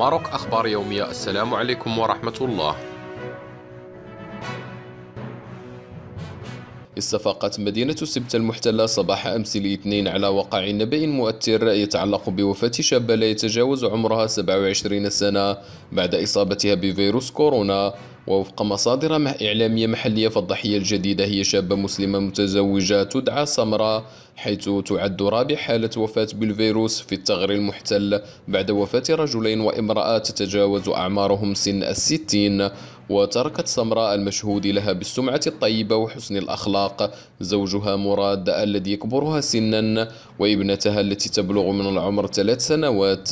ماروك أخبار يومية السلام عليكم ورحمة الله استفاقت مدينة سبت المحتلة صباح أمس الاثنين على وقع نبأ مؤثر يتعلق بوفاة شابة لا يتجاوز عمرها 27 سنة بعد إصابتها بفيروس كورونا ووفق مصادر إعلامية محلية فالضحية الجديدة هي شابة مسلمة متزوجة تدعى سمراء حيث تعد رابع حالة وفاة بالفيروس في الثغر المحتل بعد وفاة رجلين وامرأة تتجاوز أعمارهم سن الستين وتركت سمراء المشهود لها بالسمعة الطيبة وحسن الأخلاق زوجها مراد الذي يكبرها سنا وابنتها التي تبلغ من العمر ثلاث سنوات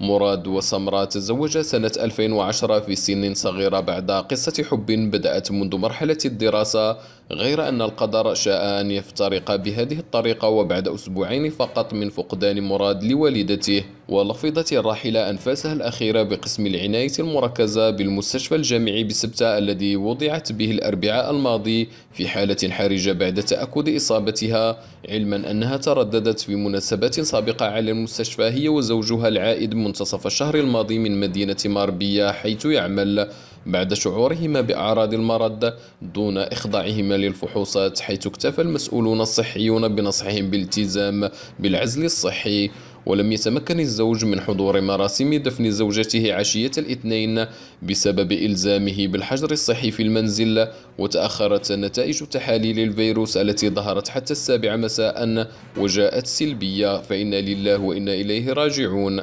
مراد وسمراء تزوجا سنة 2010 في سن صغيرة بعد قصة حب بدأت منذ مرحلة الدراسة غير أن القدر شاء أن يفترق بهذه الطريقة وبعد أسبوعين فقط من فقدان مراد لوالدته ولفظت الراحلة أنفاسها الأخيرة بقسم العناية المركزة بالمستشفى الجامعي بسبتة الذي وضعت به الأربعاء الماضي في حالة حرجة بعد تأكد إصابتها علما أنها ترددت في في مناسبات سابقة على المستشفى هي وزوجها العائد منتصف الشهر الماضي من مدينة ماربيا حيث يعمل بعد شعورهما بأعراض المرض دون إخضاعهما للفحوصات حيث اكتفى المسؤولون الصحيون بنصحهم بالالتزام بالعزل الصحي ولم يتمكن الزوج من حضور مراسم دفن زوجته عشية الاثنين بسبب إلزامه بالحجر الصحي في المنزل وتأخرت نتائج تحاليل الفيروس التي ظهرت حتى السابعة مساء وجاءت سلبية فإنا لله وإنا إليه راجعون